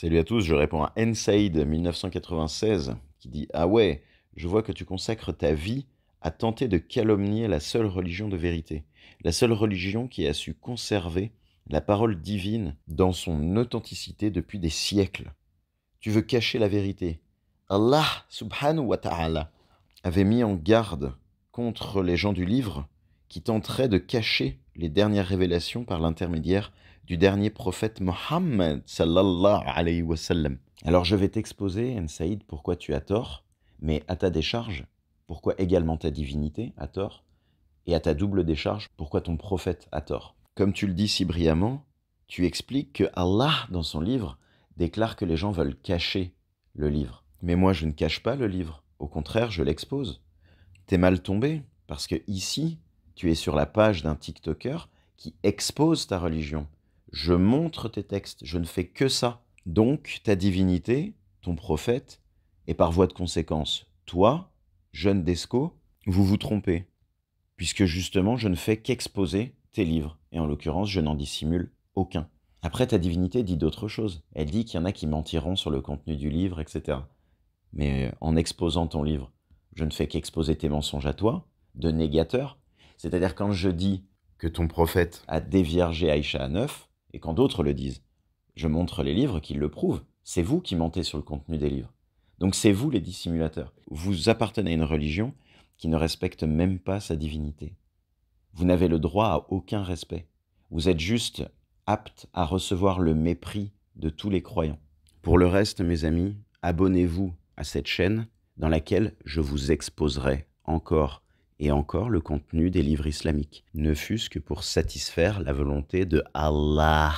Salut à tous, je réponds à Ensaid 1996 qui dit Ah ouais, je vois que tu consacres ta vie à tenter de calomnier la seule religion de vérité, la seule religion qui a su conserver la parole divine dans son authenticité depuis des siècles. Tu veux cacher la vérité. Allah subhanahu wa ta'ala avait mis en garde contre les gens du livre qui tenterait de cacher les dernières révélations par l'intermédiaire du dernier prophète Mohammed Alors je vais t'exposer, Ensaïd, pourquoi tu as tort, mais à ta décharge, pourquoi également ta divinité a tort, et à ta double décharge, pourquoi ton prophète a tort. Comme tu le dis si brillamment, tu expliques que Allah, dans son livre, déclare que les gens veulent cacher le livre. Mais moi, je ne cache pas le livre. Au contraire, je l'expose. T'es mal tombé, parce que ici, tu es sur la page d'un TikToker qui expose ta religion. Je montre tes textes, je ne fais que ça. Donc, ta divinité, ton prophète, et par voie de conséquence, toi, jeune d'Esco, vous vous trompez, puisque justement, je ne fais qu'exposer tes livres, et en l'occurrence, je n'en dissimule aucun. Après, ta divinité dit d'autres choses. Elle dit qu'il y en a qui mentiront sur le contenu du livre, etc. Mais euh, en exposant ton livre, je ne fais qu'exposer tes mensonges à toi, de négateur, c'est-à-dire quand je dis que ton prophète a déviergé Aïcha à neuf, et quand d'autres le disent, je montre les livres qui le prouvent. C'est vous qui mentez sur le contenu des livres. Donc c'est vous les dissimulateurs. Vous appartenez à une religion qui ne respecte même pas sa divinité. Vous n'avez le droit à aucun respect. Vous êtes juste apte à recevoir le mépris de tous les croyants. Pour le reste, mes amis, abonnez-vous à cette chaîne dans laquelle je vous exposerai encore et encore le contenu des livres islamiques, ne fût-ce que pour satisfaire la volonté de Allah.